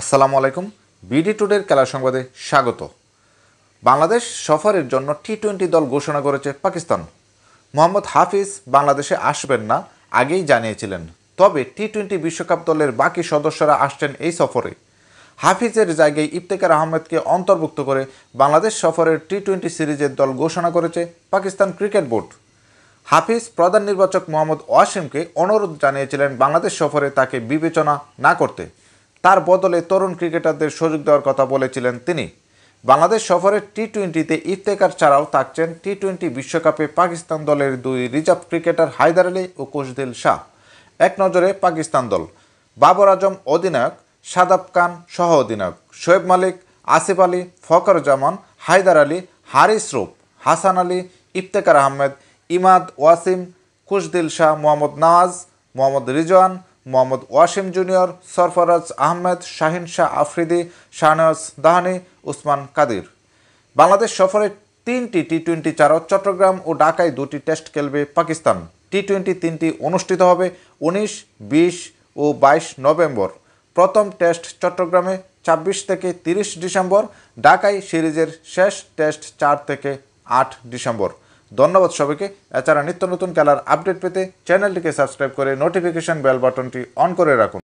আসসালামু আলাইকুম বিডি টুডের খেলা সংবাদে স্বাগত বাংলাদেশ সফরের জন্য টি টোয়েন্টি দল ঘোষণা করেছে পাকিস্তান মোহাম্মদ হাফিজ বাংলাদেশে আসবেন না আগেই জানিয়েছিলেন তবে টি টোয়েন্টি বিশ্বকাপ দলের বাকি সদস্যরা আসছেন এই সফরে হাফিজের জায়গায় ইফতেকার আহমেদকে অন্তর্ভুক্ত করে বাংলাদেশ সফরের টি টোয়েন্টি সিরিজের দল ঘোষণা করেছে পাকিস্তান ক্রিকেট বোর্ড হাফিজ প্রধান নির্বাচক মোহাম্মদ ওয়াসিমকে অনুরোধ জানিয়েছিলেন বাংলাদেশ সফরে তাকে বিবেচনা না করতে তার বদলে তরুণ ক্রিকেটারদের সুযোগ দেওয়ার কথা বলেছিলেন তিনি বাংলাদেশ সফরের টি টোয়েন্টিতে ইফতেকার ছাড়াও থাকছেন টি টোয়েন্টি বিশ্বকাপে পাকিস্তান দলের দুই রিজার্ভ ক্রিকেটার হায়দার আলী ও কোশদিল শাহ এক নজরে পাকিস্তান দল বাবর আজম অধিনায়ক সাদাব খান সহ অধিনায়ক শোয়েব মালিক আসিফ আলী ফখর জামান হায়দার আলী হারিস রূপ হাসান আলী ইফতেকার আহমেদ ইমাদ ওয়াসিম কুশদিল শাহ মোহাম্মদ নওয়াজ মোহাম্মদ রিজওয়ান মোহাম্মদ ওয়াসিম জুনিয়র সরফরাজ আহমেদ শাহিন শাহ আফ্রিদি শাহনওয়াজ দাহানি উসমান কাদির বাংলাদেশ সফরে তিনটি টি টোয়েন্টি ছাড়াও চট্টগ্রাম ও ঢাকায় দুটি টেস্ট খেলবে পাকিস্তান টি টোয়েন্টি তিনটি অনুষ্ঠিত হবে উনিশ বিশ ও বাইশ নভেম্বর প্রথম টেস্ট চট্টগ্রামে ২৬ থেকে ৩০ ডিসেম্বর ঢাকায় সিরিজের শেষ টেস্ট চার থেকে আট ডিসেম্বর ধন্যবাদ সবাইকে এছাড়া নিত্য নতুন খেলার আপডেট পেতে চ্যানেলটিকে সাবস্ক্রাইব করে নোটিফিকেশন বেল বাটনটি অন করে রাখুন